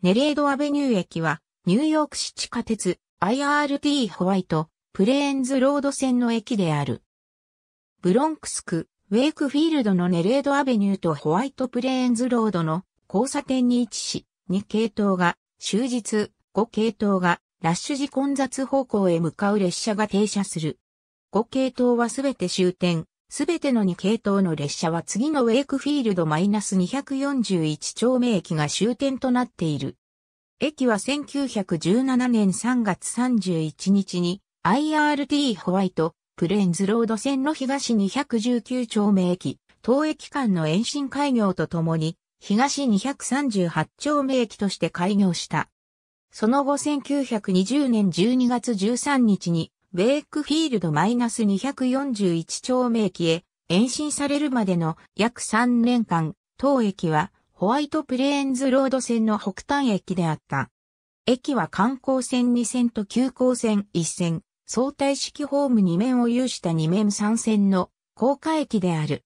ネレードアベニュー駅は、ニューヨーク市地下鉄 IRT ホワイト、プレーンズロード線の駅である。ブロンクス区、ウェイクフィールドのネレードアベニューとホワイトプレーンズロードの交差点に位置し、2系統が、終日、5系統が、ラッシュ時混雑方向へ向かう列車が停車する。5系統はすべて終点、すべての2系統の列車は次のウェイクフィールド -241 丁目駅が終点となっている。駅は1917年3月31日に IRT ホワイトプレーンズロード線の東219丁目駅、当駅間の延伸開業とともに、東238丁目駅として開業した。その後1920年12月13日にベイクフィールド -241 丁目駅へ延伸されるまでの約3年間、当駅はホワイトプレーンズロード線の北端駅であった。駅は観光線2線と急行線1線、相対式ホーム2面を有した2面3線の高架駅である。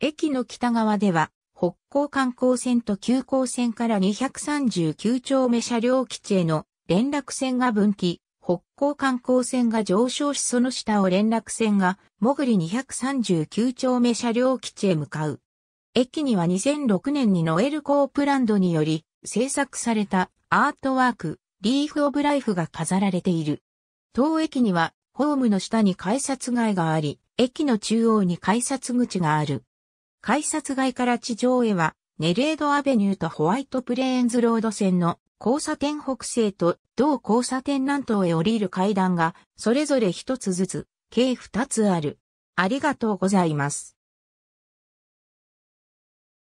駅の北側では北港観光線と急行線から239丁目車両基地への連絡線が分岐、北港観光線が上昇しその下を連絡線が、もぐり239丁目車両基地へ向かう。駅には2006年にノエル・コープランドにより制作されたアートワーク、リーフ・オブ・ライフが飾られている。当駅にはホームの下に改札街があり、駅の中央に改札口がある。改札街から地上へは、ネレードアベニューとホワイトプレーンズロード線の交差点北西と同交差点南東へ降りる階段が、それぞれ一つずつ、計二つある。ありがとうございます。